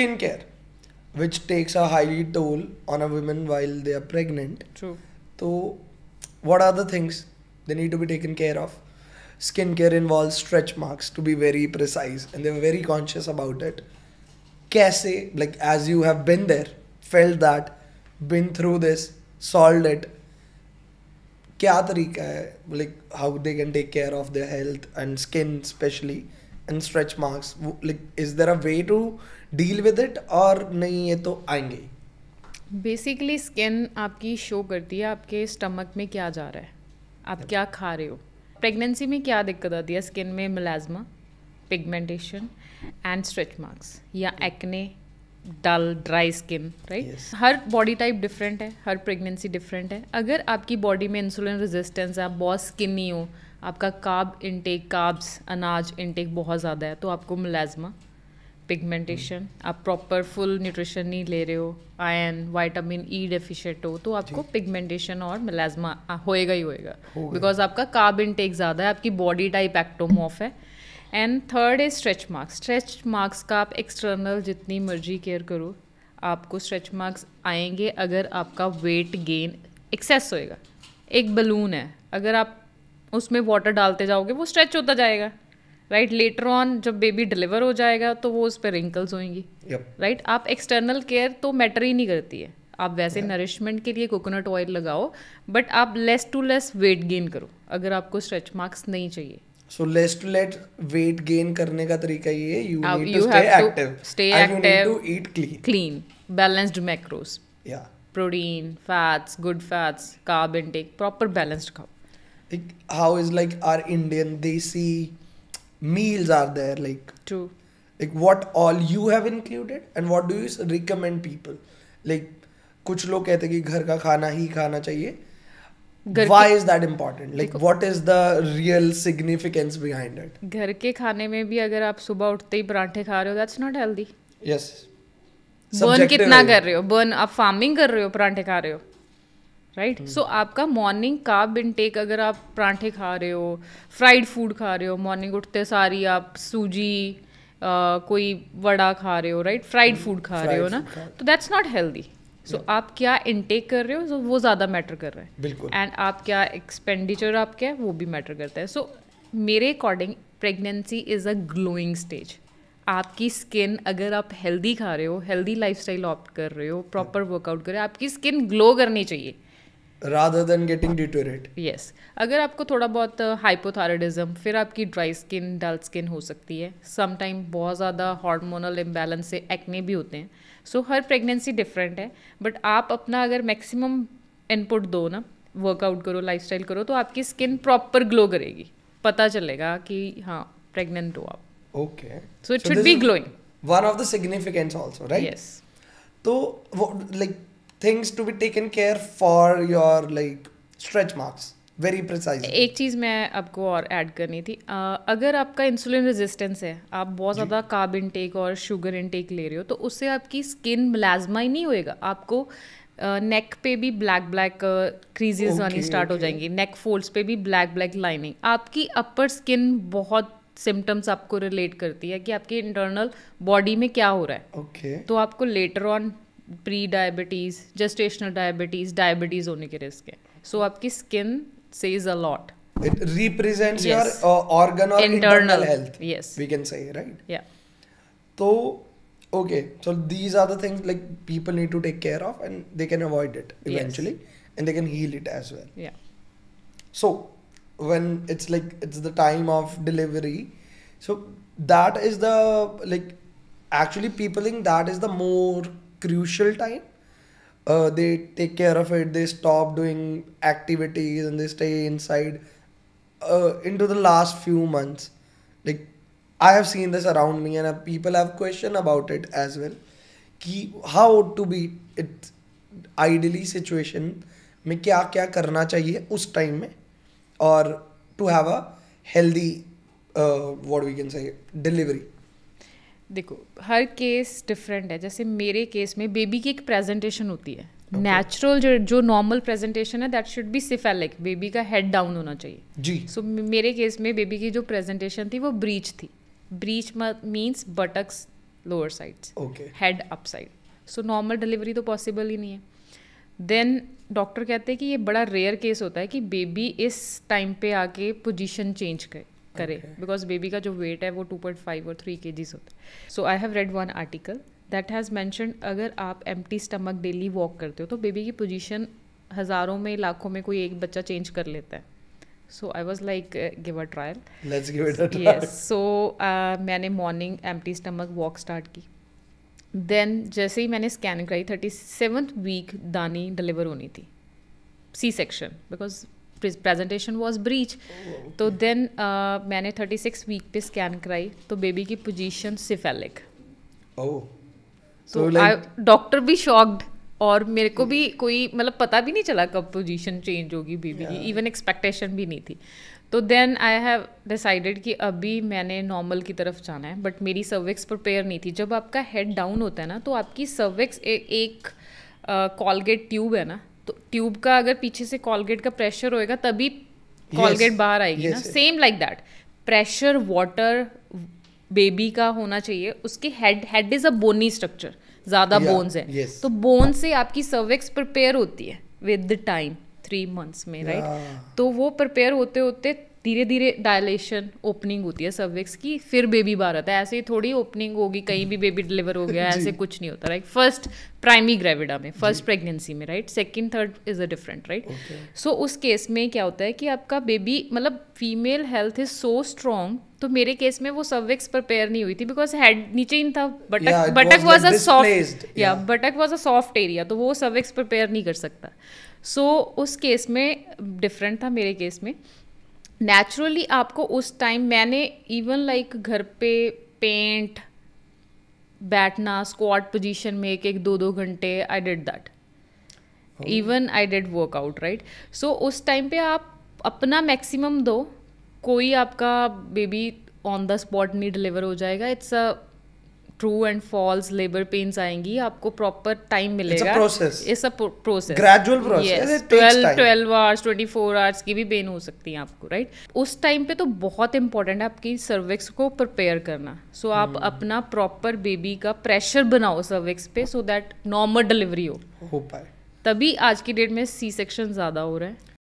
skin care which takes a highly toll on a woman while they are pregnant true so what are the things they need to be taken care of skin care involves stretch marks to be very precise and they're very conscious about it kaise like as you have been there felt that been through this solved it क्या तरीका है like how they can take care of their health and skin especially and stretch marks like is there a way to deal with it और नहीं ये तो आएंगे basically skin आपकी show करती है आपके स्टमक में क्या जा रहा है आप क्या खा रहे हो प्रेगनेंसी में क्या दिक्कत आती है स्किन में melasma pigmentation and stretch marks या acne dull dry skin right हर बॉडी टाइप डिफरेंट है हर प्रेगनेंसी डिफरेंट है अगर आपकी बॉडी में इंसुलिन रेजिस्टेंस है आप बहुत स्किन हो आपका काब इनटेक काब्स अनाज इनटेक बहुत ज़्यादा है तो आपको मुलाजमा पिगमेंटेशन हम्म। आप प्रॉपर फुल न्यूट्रिशन नहीं ले रहे हो आयन वाइटामिन ई डेफिशिएंट हो तो आपको पिगमेंटेशन और मलाजमा होएगा ही होएगा बिकॉज आपका कार्ब इनटेक ज़्यादा है आपकी बॉडी टाइप एक्टोमॉफ है and third is stretch marks stretch marks का आप एक्सटर्नल जितनी मर्जी केयर करो आपको स्ट्रेच मार्क्स आएंगे अगर आपका वेट गेन एक्सेस होएगा एक बलून है अगर आप उसमें वाटर डालते जाओगे वो स्ट्रेच होता जाएगा राइट लेटर ऑन जब बेबी डिलीवर हो जाएगा तो वो उस पर रिंकल्स होंगी राइट yep. right? आप एक्सटर्नल केयर तो मैटर ही नहीं करती है आप वैसे yeah. नरिशमेंट के लिए कोकोनट ऑयल लगाओ बट आप less to less weight gain करो अगर आपको स्ट्रेच मार्क्स नहीं चाहिए so less to let weight gain करने का तरीका ये है you need to stay active stay active to eat clean clean balanced macros या protein fats good fats carb intake proper balanced खाओ like how is like our Indian desi meals are there like True. like what all you have included and what do you recommend people like कुछ लोग कहते हैं कि घर का खाना ही खाना चाहिए why is that important like what is the real significance behind it घर के खाने में भी अगर आप सुबह उठते ही पराठे खा रहे हो that's not healthy yes burn कितना कर रहे हो बर्न आप फार्मिंग कर रहे हो पराठे खा रहे हो right right? So hmm. so, आपका मॉर्निंग कार्ब इनटेक अगर आप परांठे खा रहे हो फ्राइड फूड खा रहे हो मॉर्निंग उठते सारी आप सूजी Uh, कोई वड़ा खा रहे हो राइट फ्राइड फूड खा रहे हो ना तो दैट्स नॉट हेल्दी सो आप क्या इनटेक कर रहे हो so वो ज़्यादा मैटर कर रहा है बिल्कुल एंड आप क्या एक्सपेंडिचर आप क्या है वो भी मैटर करता है सो so, मेरे according pregnancy is a glowing stage आपकी स्किन अगर आप हेल्दी खा रहे हो हेल्दी लाइफ स्टाइल ऑप्ट कर रहे हो प्रॉपर वर्कआउट hmm. कर रहे हो आपकी स्किन ग्लो करनी चाहिए rather than getting deteriorate yes अगर आपको थोड़ा बहुत हाइपोथायरॉयडिज्म uh, फिर आपकी ड्राई स्किन डल स्किन हो सकती है समटाइम बहुत ज़्यादा हार्मोनल इम्बैलेंस से एक्ने भी होते हैं सो so, हर प्रेगनेंसी डिफरेंट है बट आप अपना अगर मैक्सिमम इनपुट दो ना वर्कआउट करो लाइफस्टाइल करो तो आपकी स्किन प्रॉपर ग्लो करेगी पता चलेगा कि हाँ प्रेग्नेंट हो आप okay so it should be glowing one of the significance also right yes तो like things to be taken care for your like stretch marks very precise एक चीज़ मैं आपको और ऐड करनी थी आ, अगर आपका इंसुलिन रेजिस्टेंस है आप बहुत ज़्यादा कार्ब इनटेक और शुगर इनटेक ले रहे हो तो उससे आपकी स्किन मिलाजमा ही नहीं होएगा आपको नेक पे भी ब्लैक ब्लैक क्रीजेज आनी स्टार्ट हो जाएंगी नेक फोल्ड्स पे भी ब्लैक ब्लैक लाइनिंग आपकी अपर स्किन बहुत सिम्टम्स आपको रिलेट करती है कि आपके इंटरनल बॉडी में क्या हो रहा है okay. तो आपको later on pre diabetes gestational diabetes diabetes होने के रिस्क है सो so, आपकी skin says a lot it represents yes. your uh, organ or internal, internal health yes we can say right yeah so okay so these are the things like people need to take care of and they can avoid it eventually yes. and they can heal it as well yeah so when it's like it's the time of delivery so that is the like actually people think that is the more crucial time uh, they take care of it they stop doing activities and they stay inside uh, into the last few months like i have seen this around me and uh, people have question about it as well कि how to be it ideally situation में क्या क्या करना चाहिए उस time में और to have a healthy what we can say delivery देखो हर केस डिफरेंट है जैसे मेरे केस में बेबी की एक प्रेजेंटेशन होती है नेचुरल okay. जो जो नॉर्मल प्रेजेंटेशन है that should be cephalic baby का हेड डाउन होना चाहिए जी सो so, मेरे केस में बेबी की जो प्रेजेंटेशन थी वो ब्रीच थी breech means buttocks lower side head up side so normal delivery तो पॉसिबल ही नहीं है देन डॉक्टर कहते हैं कि ये बड़ा रेयर केस होता है कि बेबी इस टाइम पे आके पोजीशन चेंज करे करे बिकॉज बेबी का जो वेट है वो टू पॉइंट फाइव और थ्री के जीज होता है so I have read one article that has mention अगर आप empty stomach daily walk करते हो तो बेबी की पोजिशन हज़ारों में लाखों में कोई एक बच्चा चेंज कर लेता है so I was like give a trial so मैंने morning empty stomach walk start की देन जैसे ही मैंने स्कैन कराई थर्टी सेवन्थ वीक दानी डिलीवर होनी थी C section because presentation was breech तो देन uh, मैंने 36 वीक पे स्कैन कराई तो बेबी की पोजीशन सिफेलिक तो डॉक्टर भी शॉक्ड और मेरे को भी कोई मतलब पता भी नहीं चला कब पोजीशन चेंज होगी बेबी की इवन एक्सपेक्टेशन भी नहीं थी तो देन आई हैव डिसाइडेड कि अभी मैंने नॉर्मल की तरफ जाना है बट मेरी सर्विक्स प्रिपेयर नहीं थी जब आपका हेड डाउन होता है ना तो आपकी सर्विक्स एक कॉलगेट uh, ट्यूब है ना तो ट्यूब का अगर पीछे से कॉलगेट का प्रेशर होएगा तभी कॉलगेट yes. बाहर आएगी yes, ना same like that pressure water baby का होना चाहिए उसके head head is a bony structure ज़्यादा बोन्स है yes. तो बोन से आपकी सर्विक्स प्रिपेयर होती है with the time three months में राइट right? तो वो प्रिपेयर होते होते धीरे धीरे डायलेशन ओपनिंग होती है सर्विक्स की फिर बेबी बाहर आता है ऐसे ही थोड़ी ओपनिंग होगी कहीं भी बेबी डिलीवर हो गया ऐसे कुछ नहीं होता राइट फर्स्ट प्राइमरी ग्रेविडा में फर्स्ट प्रेगनेंसी में right second third is a different right so उस केस में क्या होता है कि आपका बेबी मतलब female health is so strong तो मेरे केस में वो सर्विक्स प्रिपेयर नहीं हुई थी बिकॉज हेड नीचे ही था बटक बटक वॉज अ सॉफ्ट या buttock was a soft area तो वो सर्विक्स प्रिपेयर नहीं कर सकता सो so, उस केस में डिफरेंट था मेरे केस में नेचुरली आपको उस टाइम मैंने इवन लाइक घर पे पेंट बैठना स्क्वाट पोजीशन में एक एक दो दो घंटे I did that even I did workout right so उस टाइम पे आप अपना मैक्सिमम दो कोई आपका बेबी ऑन द स्पॉट नहीं डिलीवर हो जाएगा it's a true and false labour pains आएंगी आपको प्रॉपर टाइम मिलेगा it's process gradual twelve twelve hours twenty four hours की भी पेन हो सकती है आपको राइट right? उस टाइम पे तो बहुत इंपॉर्टेंट है आपकी सर्विक्स को प्रिपेयर करना सो so hmm. आप अपना प्रॉपर बेबी का प्रेशर बनाओ सर्विक्स पे सो दैट नॉर्मल डिलीवरी हो हो पाए तभी आज की डेट में सी सेक्शन ज़्यादा हो रहे हैं